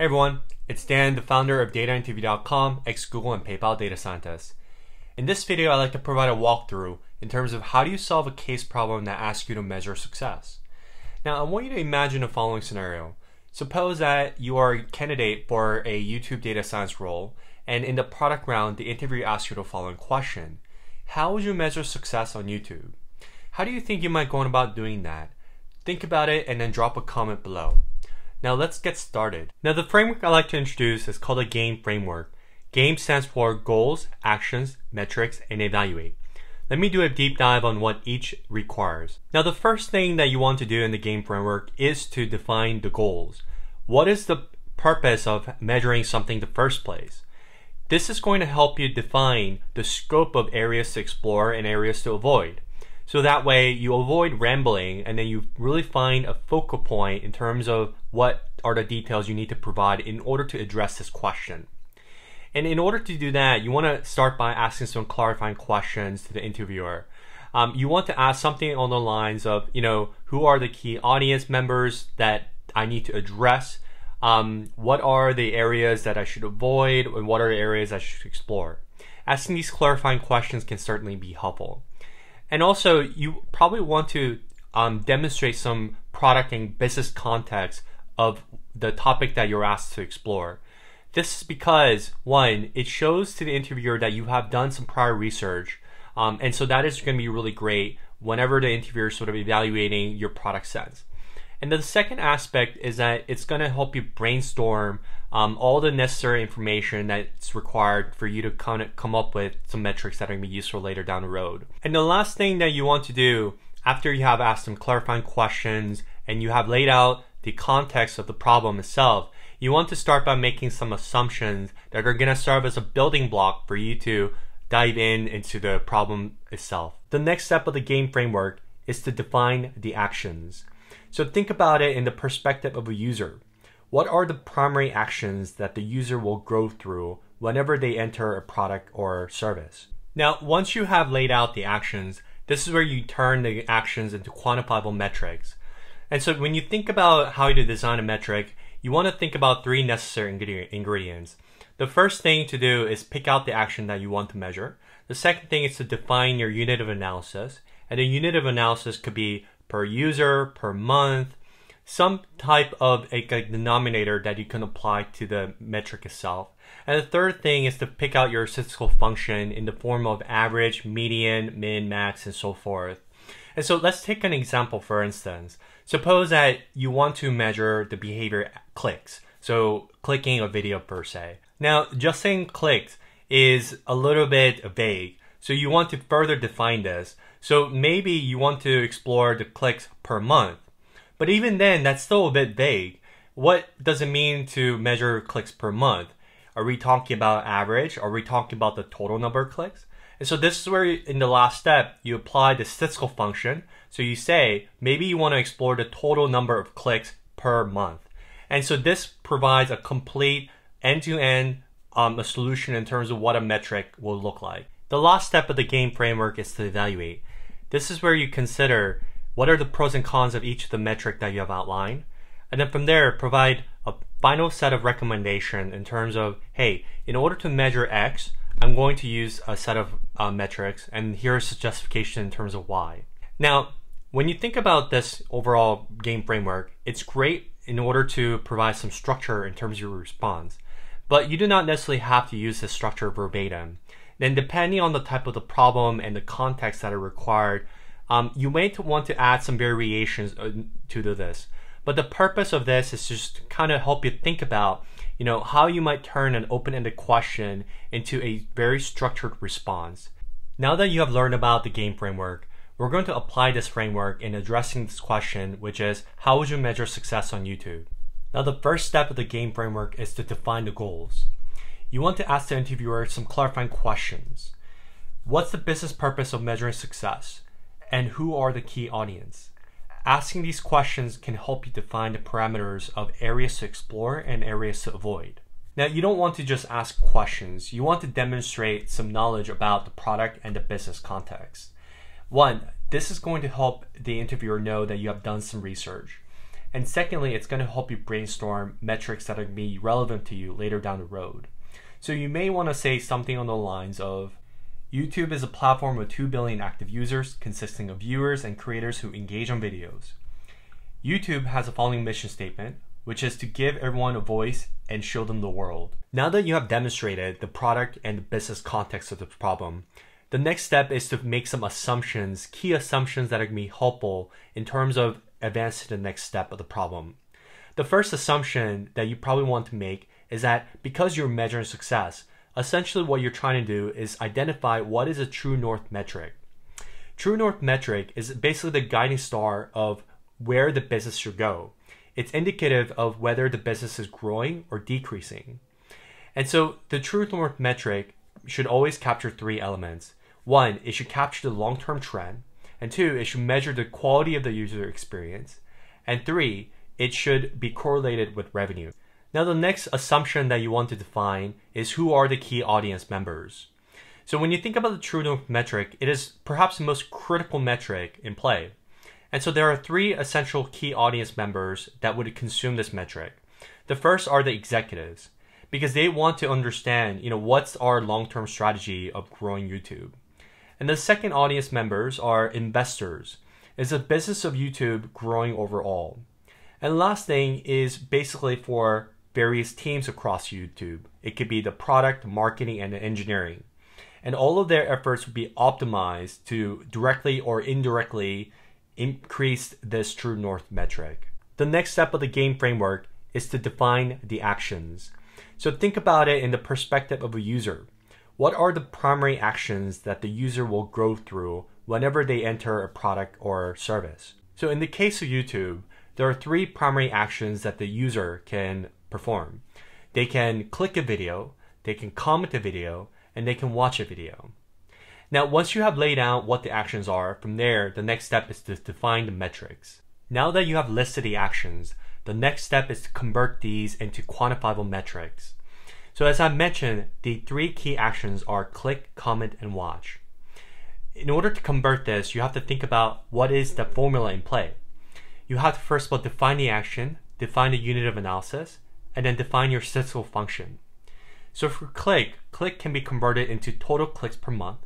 Hey everyone, it's Dan, the founder of DataInterview.com, ex-Google and PayPal data scientist. In this video, I'd like to provide a walkthrough in terms of how do you solve a case problem that asks you to measure success. Now, I want you to imagine the following scenario. Suppose that you are a candidate for a YouTube data science role, and in the product round, the interviewer asks you the following question. How would you measure success on YouTube? How do you think you might go about doing that? Think about it and then drop a comment below. Now let's get started. Now the framework i like to introduce is called a GAME framework. GAME stands for Goals, Actions, Metrics, and Evaluate. Let me do a deep dive on what each requires. Now the first thing that you want to do in the GAME framework is to define the goals. What is the purpose of measuring something in the first place? This is going to help you define the scope of areas to explore and areas to avoid. So that way you avoid rambling and then you really find a focal point in terms of what are the details you need to provide in order to address this question. And in order to do that, you want to start by asking some clarifying questions to the interviewer. Um, you want to ask something on the lines of, you know, who are the key audience members that I need to address? Um, what are the areas that I should avoid and what are the areas I should explore? Asking these clarifying questions can certainly be helpful. And also, you probably want to um, demonstrate some product and business context of the topic that you're asked to explore. This is because, one, it shows to the interviewer that you have done some prior research. Um, and so that is going to be really great whenever the interviewer is sort of evaluating your product sense. And the second aspect is that it's going to help you brainstorm um, all the necessary information that's required for you to kind of come up with some metrics that are going to be useful later down the road. And the last thing that you want to do after you have asked some clarifying questions and you have laid out the context of the problem itself, you want to start by making some assumptions that are going to serve as a building block for you to dive in into the problem itself. The next step of the game framework is to define the actions. So think about it in the perspective of a user. What are the primary actions that the user will go through whenever they enter a product or service? Now, once you have laid out the actions, this is where you turn the actions into quantifiable metrics. And so when you think about how to design a metric, you want to think about three necessary ingredients. The first thing to do is pick out the action that you want to measure. The second thing is to define your unit of analysis. And the unit of analysis could be per user, per month, some type of a denominator that you can apply to the metric itself. And the third thing is to pick out your statistical function in the form of average, median, min, max, and so forth. And so let's take an example for instance. Suppose that you want to measure the behavior clicks, so clicking a video per se. Now, just saying clicks is a little bit vague, so you want to further define this. So maybe you want to explore the clicks per month. But even then, that's still a bit vague. What does it mean to measure clicks per month? Are we talking about average? Are we talking about the total number of clicks? And so this is where in the last step, you apply the statistical function. So you say, maybe you want to explore the total number of clicks per month. And so this provides a complete end-to-end -end, um, a solution in terms of what a metric will look like. The last step of the game framework is to evaluate. This is where you consider what are the pros and cons of each of the metric that you have outlined. And then from there, provide a final set of recommendation in terms of, hey, in order to measure X, I'm going to use a set of uh, metrics and here's a justification in terms of why. Now, when you think about this overall game framework, it's great in order to provide some structure in terms of your response, but you do not necessarily have to use this structure verbatim. Then depending on the type of the problem and the context that are required, um, you may want to add some variations uh, to do this. But the purpose of this is just kind of help you think about, you know, how you might turn an open-ended question into a very structured response. Now that you have learned about the game framework, we're going to apply this framework in addressing this question, which is how would you measure success on YouTube? Now the first step of the game framework is to define the goals you want to ask the interviewer some clarifying questions. What's the business purpose of measuring success? And who are the key audience? Asking these questions can help you define the parameters of areas to explore and areas to avoid. Now, you don't want to just ask questions, you want to demonstrate some knowledge about the product and the business context. One, this is going to help the interviewer know that you have done some research. And secondly, it's going to help you brainstorm metrics that are going to be relevant to you later down the road. So you may want to say something on the lines of YouTube is a platform with 2 billion active users, consisting of viewers and creators who engage on videos. YouTube has a following mission statement, which is to give everyone a voice and show them the world. Now that you have demonstrated the product and the business context of the problem, the next step is to make some assumptions, key assumptions that are going to be helpful in terms of advancing the next step of the problem. The first assumption that you probably want to make is that because you're measuring success, essentially what you're trying to do is identify what is a true north metric. True north metric is basically the guiding star of where the business should go. It's indicative of whether the business is growing or decreasing. And so the true north metric should always capture three elements. One, it should capture the long-term trend, and two, it should measure the quality of the user experience, and three, it should be correlated with revenue. Now the next assumption that you want to define is who are the key audience members. So when you think about the true north metric, it is perhaps the most critical metric in play. And so there are three essential key audience members that would consume this metric. The first are the executives because they want to understand, you know, what's our long-term strategy of growing YouTube. And the second audience members are investors. Is the business of YouTube growing overall? And last thing is basically for various teams across YouTube. It could be the product, marketing, and the engineering. And all of their efforts would be optimized to directly or indirectly increase this true north metric. The next step of the game framework is to define the actions. So think about it in the perspective of a user. What are the primary actions that the user will go through whenever they enter a product or service? So in the case of YouTube, there are three primary actions that the user can perform. They can click a video, they can comment a video, and they can watch a video. Now, once you have laid out what the actions are, from there, the next step is to define the metrics. Now that you have listed the actions, the next step is to convert these into quantifiable metrics. So as I mentioned, the three key actions are click, comment, and watch. In order to convert this, you have to think about what is the formula in play. You have to first of all define the action, define the unit of analysis, and then define your statistical function. So for click, click can be converted into total clicks per month,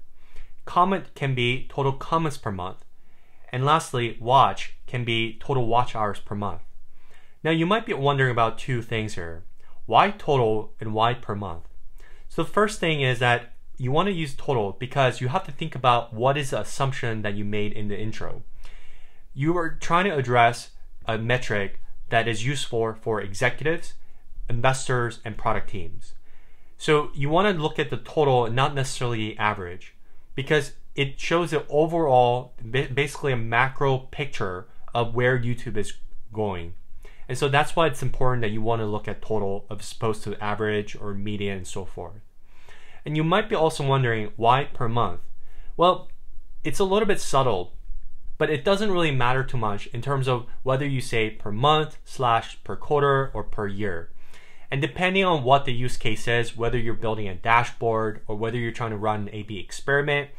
comment can be total comments per month, and lastly, watch can be total watch hours per month. Now you might be wondering about two things here. Why total and why per month? So the first thing is that you want to use total because you have to think about what is the assumption that you made in the intro. You are trying to address a metric that is useful for executives investors, and product teams. So you want to look at the total, not necessarily average, because it shows the overall, basically a macro picture of where YouTube is going. And so that's why it's important that you want to look at total as opposed to average or median and so forth. And you might be also wondering why per month? Well, it's a little bit subtle, but it doesn't really matter too much in terms of whether you say per month slash per quarter or per year. And depending on what the use case is, whether you're building a dashboard or whether you're trying to run an A-B experiment,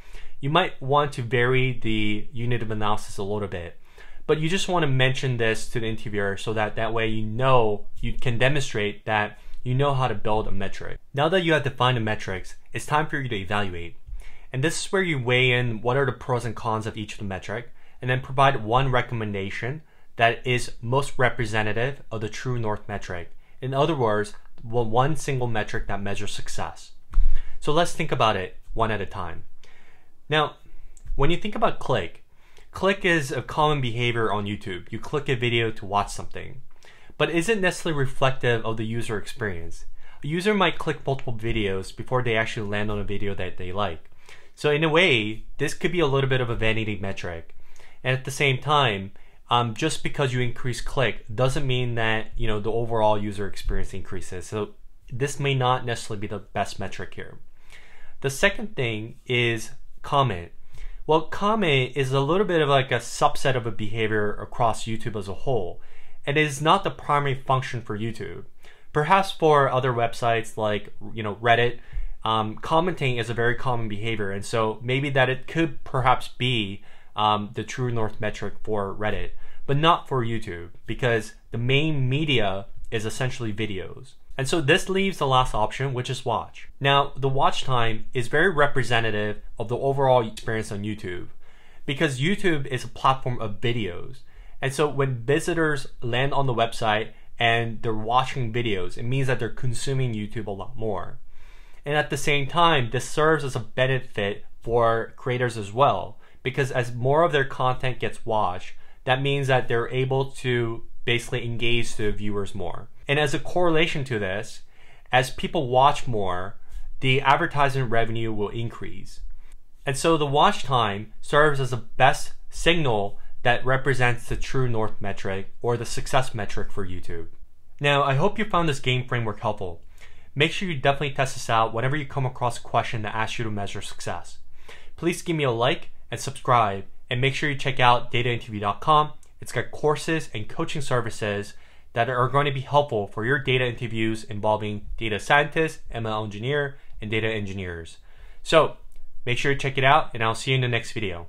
you might want to vary the unit of analysis a little bit. But you just want to mention this to the interviewer so that that way you know, you can demonstrate that you know how to build a metric. Now that you have defined the metrics, it's time for you to evaluate. And this is where you weigh in what are the pros and cons of each of the metric, and then provide one recommendation that is most representative of the true north metric. In other words, one single metric that measures success. So let's think about it one at a time. Now, when you think about click, click is a common behavior on YouTube. You click a video to watch something, but isn't necessarily reflective of the user experience. A user might click multiple videos before they actually land on a video that they like. So in a way, this could be a little bit of a vanity metric. And at the same time, um, just because you increase click doesn't mean that you know the overall user experience increases. So this may not necessarily be the best metric here. The second thing is comment. Well, comment is a little bit of like a subset of a behavior across YouTube as a whole, and is not the primary function for YouTube. Perhaps for other websites like you know Reddit, um, commenting is a very common behavior, and so maybe that it could perhaps be um, the True North metric for Reddit, but not for YouTube because the main media is essentially videos. And so this leaves the last option, which is watch. Now, the watch time is very representative of the overall experience on YouTube because YouTube is a platform of videos. And so when visitors land on the website and they're watching videos, it means that they're consuming YouTube a lot more. And at the same time, this serves as a benefit for creators as well because as more of their content gets watched, that means that they're able to basically engage the viewers more. And as a correlation to this, as people watch more, the advertising revenue will increase. And so the watch time serves as the best signal that represents the true north metric or the success metric for YouTube. Now, I hope you found this game framework helpful. Make sure you definitely test this out whenever you come across a question that asks you to measure success. Please give me a like and subscribe. And make sure you check out datainterview.com. It's got courses and coaching services that are going to be helpful for your data interviews involving data scientists, ML engineer, and data engineers. So make sure you check it out, and I'll see you in the next video.